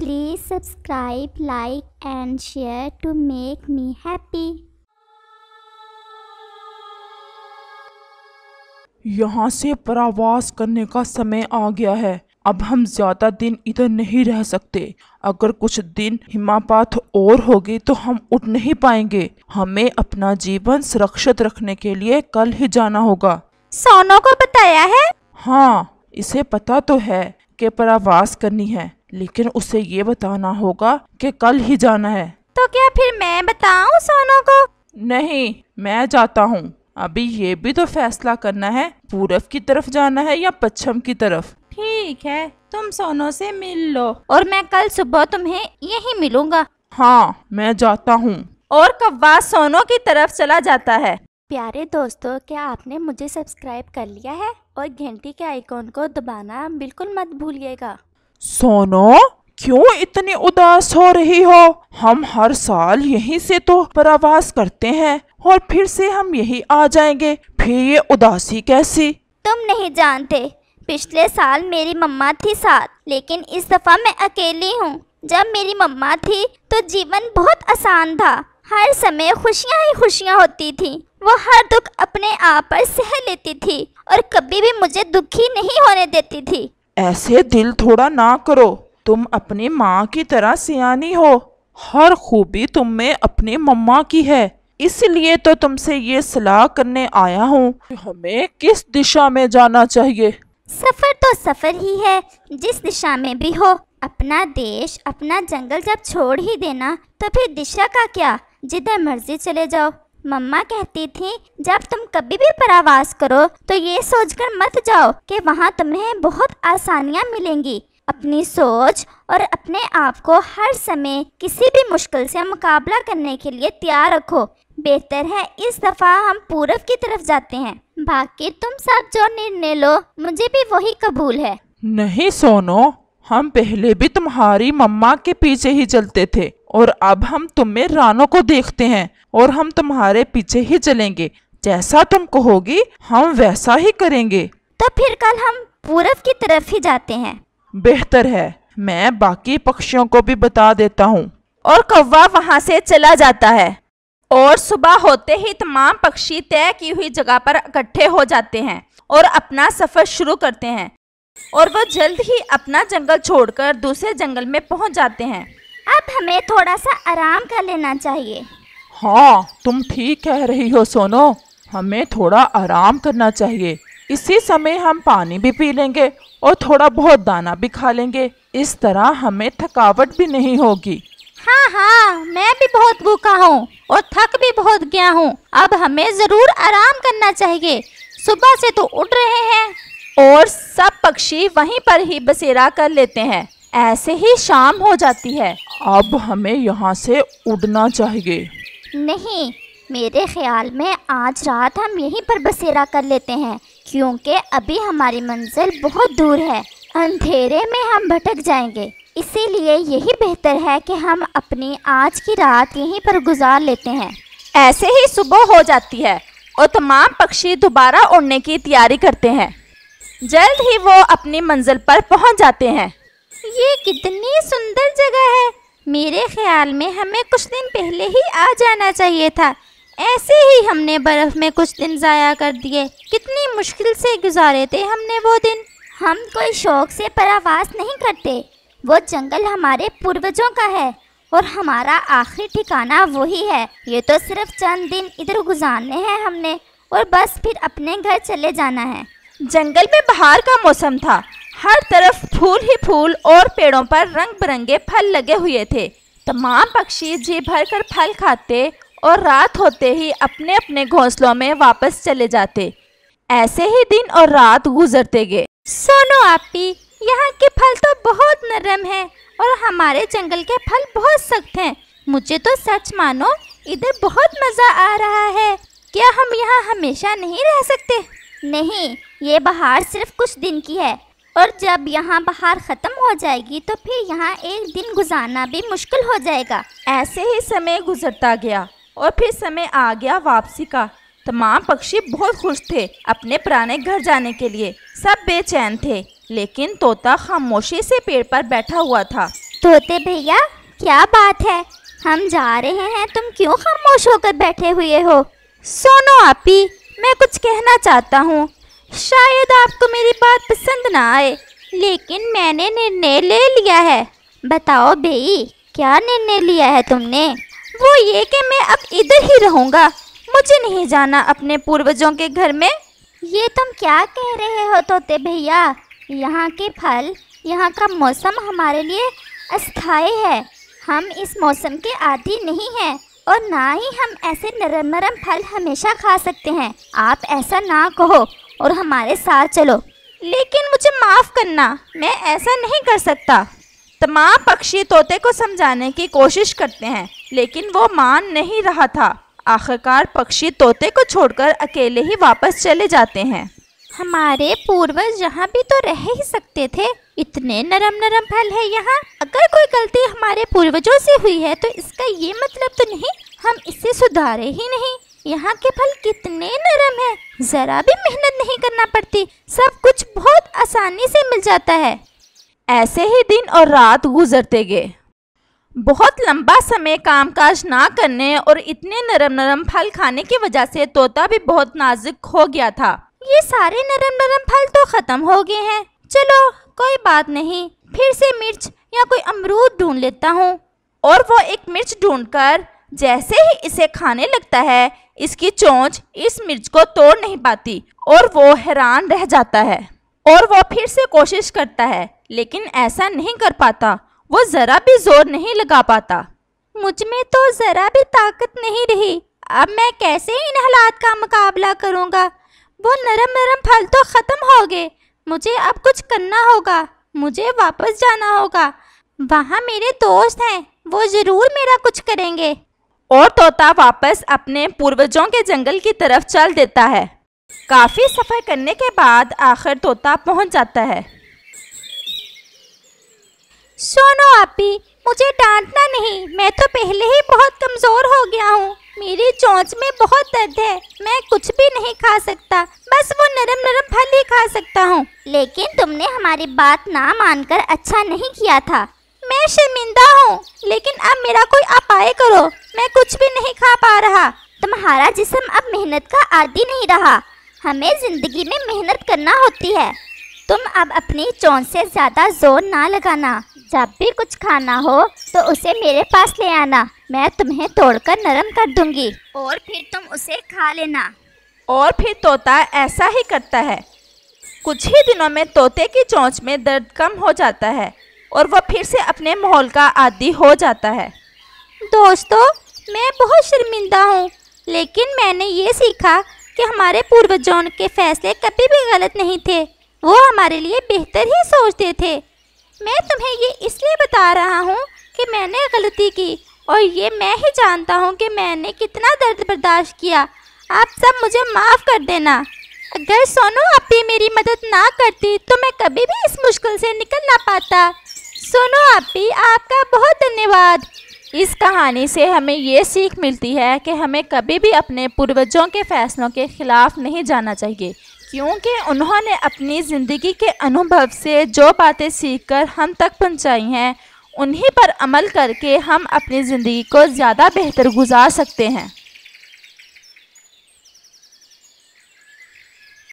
Please subscribe, like and share to make me happy. यहाँ से प्रवास करने का समय आ गया है अब हम ज्यादा दिन इधर नहीं रह सकते अगर कुछ दिन हिमापात और होगी तो हम उठ नहीं पाएंगे हमें अपना जीवन सुरक्षित रखने के लिए कल ही जाना होगा सोनो को बताया है हाँ इसे पता तो है कि प्रवास करनी है लेकिन उसे ये बताना होगा कि कल ही जाना है तो क्या फिर मैं बताऊं सोनू को नहीं मैं जाता हूँ अभी ये भी तो फैसला करना है पूरब की तरफ जाना है या पश्चिम की तरफ ठीक है तुम सोनू से मिल लो और मैं कल सुबह तुम्हें यही मिलूंगा हाँ मैं जाता हूँ और कब्बा सोनू की तरफ चला जाता है प्यारे दोस्तों क्या आपने मुझे सब्सक्राइब कर लिया है और घंटी के आइकॉन को दबाना बिल्कुल मत भूलिएगा सोनो क्यों इतनी उदास हो रही हो हम हर साल यहीं से तो प्रवास करते हैं और फिर से हम यहीं आ जाएंगे फिर ये उदासी कैसी तुम नहीं जानते पिछले साल मेरी मम्मा थी साथ लेकिन इस दफा मैं अकेली हूँ जब मेरी मम्मा थी तो जीवन बहुत आसान था हर समय खुशियाँ ही खुशियाँ होती थी वो हर दुख अपने आप पर सह लेती थी और कभी भी मुझे दुखी नहीं होने देती थी ऐसे दिल थोड़ा ना करो तुम अपनी माँ की तरह सियानी हो हर खूबी तुम में अपने मम्मा की है इसलिए तो तुमसे ये सलाह करने आया हूँ हमें किस दिशा में जाना चाहिए सफर तो सफर ही है जिस दिशा में भी हो अपना देश अपना जंगल जब छोड़ ही देना तो फिर दिशा का क्या जिधर मर्जी चले जाओ मम्मा कहती थी जब तुम कभी भी प्रवास करो तो ये सोचकर मत जाओ कि वहाँ तुम्हें बहुत आसानियाँ मिलेंगी अपनी सोच और अपने आप को हर समय किसी भी मुश्किल से मुकाबला करने के लिए तैयार रखो बेहतर है इस दफ़ा हम पूरब की तरफ जाते हैं बाकी तुम सब जो निर्णय लो मुझे भी वही कबूल है नहीं सोनो हम पहले भी तुम्हारी मम्मा के पीछे ही चलते थे और अब हम तुम्हें रानों को देखते हैं और हम तुम्हारे पीछे ही चलेंगे जैसा तुम कहोगी हम वैसा ही करेंगे तो फिर कल हम पूरब की तरफ ही जाते हैं बेहतर है मैं बाकी पक्षियों को भी बता देता हूँ और कौवा वहाँ से चला जाता है और सुबह होते ही तमाम पक्षी तय की हुई जगह पर इकट्ठे हो जाते हैं और अपना सफ़र शुरू करते हैं और वह जल्द ही अपना जंगल छोड़कर दूसरे जंगल में पहुंच जाते हैं अब हमें थोड़ा सा आराम कर लेना चाहिए हाँ तुम ठीक कह रही हो सोनो हमें थोड़ा आराम करना चाहिए इसी समय हम पानी भी पी लेंगे और थोड़ा बहुत दाना भी खा लेंगे इस तरह हमें थकावट भी नहीं होगी हाँ हाँ मैं भी बहुत भूखा हूँ और थक भी बहुत गया हूँ अब हमें जरूर आराम करना चाहिए सुबह से तो उठ रहे हैं और सब पक्षी वहीं पर ही बसेरा कर लेते हैं ऐसे ही शाम हो जाती है अब हमें यहाँ से उड़ना चाहिए नहीं मेरे ख्याल में आज रात हम यहीं पर बसेरा कर लेते हैं क्योंकि अभी हमारी मंजिल बहुत दूर है अंधेरे में हम भटक जाएंगे इसीलिए यही बेहतर है कि हम अपनी आज की रात यहीं पर गुजार लेते हैं ऐसे ही सुबह हो जाती है और तमाम पक्षी दोबारा उड़ने की तैयारी करते हैं जल्द ही वो अपनी मंजिल पर पहुंच जाते हैं ये कितनी सुंदर जगह है मेरे ख्याल में हमें कुछ दिन पहले ही आ जाना चाहिए था ऐसे ही हमने बर्फ़ में कुछ दिन ज़ाया कर दिए कितनी मुश्किल से गुजारे थे हमने वो दिन हम कोई शौक से परावास नहीं करते वो जंगल हमारे पूर्वजों का है और हमारा आखिरी ठिकाना वही है ये तो सिर्फ चंद दिन इधर गुजारने हैं हमने और बस फिर अपने घर चले जाना है जंगल में बाहर का मौसम था हर तरफ फूल ही फूल और पेड़ों पर रंग बिरंगे फल लगे हुए थे तमाम पक्षी जी भर कर फल खाते और रात होते ही अपने अपने घोंसलों में वापस चले जाते ऐसे ही दिन और रात गुजरते गए सोनो आपी यहाँ के फल तो बहुत नरम है और हमारे जंगल के फल बहुत सख्त हैं मुझे तो सच मानो इधर बहुत मज़ा आ रहा है क्या हम यहाँ हमेशा नहीं रह सकते नहीं ये बाहर सिर्फ कुछ दिन की है और जब यहाँ बाहर ख़त्म हो जाएगी तो फिर यहाँ एक दिन गुजारना भी मुश्किल हो जाएगा ऐसे ही समय गुजरता गया और फिर समय आ गया वापसी का तमाम पक्षी बहुत खुश थे अपने पुराने घर जाने के लिए सब बेचैन थे लेकिन तोता खामोशी से पेड़ पर बैठा हुआ था तोते भैया क्या बात है हम जा रहे हैं तुम क्यों खामोश होकर बैठे हुए हो सोनो आपी मैं कुछ कहना चाहता हूँ शायद आपको मेरी बात पसंद ना आए लेकिन मैंने निर्णय ले लिया है बताओ बेई क्या निर्णय लिया है तुमने वो ये कि मैं अब इधर ही रहूँगा मुझे नहीं जाना अपने पूर्वजों के घर में ये तुम क्या कह रहे हो तोते भैया यहाँ के फल यहाँ का मौसम हमारे लिए अस्थाई है हम इस मौसम के आदि नहीं हैं और ना ही हम ऐसे नरम नरम फल हमेशा खा सकते हैं आप ऐसा ना कहो और हमारे साथ चलो लेकिन मुझे माफ़ करना मैं ऐसा नहीं कर सकता तमाम पक्षी तोते को समझाने की कोशिश करते हैं लेकिन वो मान नहीं रहा था आखिरकार पक्षी तोते को छोड़कर अकेले ही वापस चले जाते हैं हमारे पूर्वज यहाँ भी तो रह ही सकते थे इतने नरम नरम फल है यहाँ अगर कोई गलती हमारे पूर्वजों से हुई है तो इसका ये मतलब तो नहीं हम इसे सुधारे ही नहीं यहाँ के फल कितने नरम हैं जरा भी मेहनत पड़ती सब कुछ बहुत आसानी से मिल जाता है ऐसे ही दिन और रात गुजरते गए बहुत लंबा समय कामकाज ना करने और इतने नरम नरम फल खाने की वजह से तोता भी बहुत नाजुक हो गया था ये सारे नरम नरम फल तो खत्म हो गए हैं चलो कोई बात नहीं फिर से मिर्च या कोई अमरूद ढूंढ लेता हूँ और वो एक मिर्च ढूंढकर जैसे ही इसे खाने लगता है इसकी चोंच इस मिर्च को तोड़ नहीं पाती और वो हैरान रह जाता है और वो फिर से कोशिश करता है लेकिन ऐसा नहीं कर पाता वो ज़रा भी जोर नहीं लगा पाता मुझ में तो ज़रा भी ताकत नहीं रही अब मैं कैसे इन हालात का मुकाबला करूँगा वो नरम नरम फल तो ख़त्म हो गए मुझे अब कुछ करना होगा मुझे वापस जाना होगा वहाँ मेरे दोस्त हैं वो ज़रूर मेरा कुछ करेंगे और तोता वापस अपने पूर्वजों के जंगल की तरफ चल देता है काफ़ी सफ़र करने के बाद आखिर तोता पहुंच जाता है सोनो आपी मुझे डांटना नहीं मैं तो पहले ही बहुत कमज़ोर हो गया हूँ मेरी चोंच में बहुत दर्द है मैं कुछ भी नहीं खा सकता बस वो नरम नरम फल ही खा सकता हूँ लेकिन तुमने हमारी बात ना मानकर अच्छा नहीं किया था मैं शर्मिंदा हूँ लेकिन अब मेरा कोई अपाय करो मैं कुछ भी नहीं खा पा रहा तुम्हारा जिसम अब मेहनत का आदि नहीं रहा हमें जिंदगी में मेहनत करना होती है तुम अब अपनी चोंच से ज़्यादा जोर ना लगाना जब भी कुछ खाना हो तो उसे मेरे पास ले आना मैं तुम्हें तोड़कर नरम कर दूंगी और फिर तुम उसे खा लेना और फिर तोता ऐसा ही करता है कुछ ही दिनों में तोते की चोंच में दर्द कम हो जाता है और वह फिर से अपने माहौल का आदि हो जाता है दोस्तों मैं बहुत शर्मिंदा हूँ लेकिन मैंने ये सीखा कि हमारे पूर्वजों के फैसले कभी भी गलत नहीं थे वो हमारे लिए बेहतर ही सोचते थे मैं तुम्हें ये इसलिए बता रहा हूँ कि मैंने गलती की और ये मैं ही जानता हूँ कि मैंने कितना दर्द बर्दाश्त किया आप सब मुझे माफ़ कर देना अगर सोनू आप भी मेरी मदद ना करती तो मैं कभी भी इस मुश्किल से निकल ना पाता सुनो आपी आपका बहुत धन्यवाद इस कहानी से हमें ये सीख मिलती है कि हमें कभी भी अपने पूर्वजों के फैसलों के ख़िलाफ़ नहीं जाना चाहिए क्योंकि उन्होंने अपनी ज़िंदगी के अनुभव से जो बातें सीखकर हम तक पहुँचाई हैं उन्हीं पर अमल करके हम अपनी ज़िंदगी को ज़्यादा बेहतर गुजार सकते हैं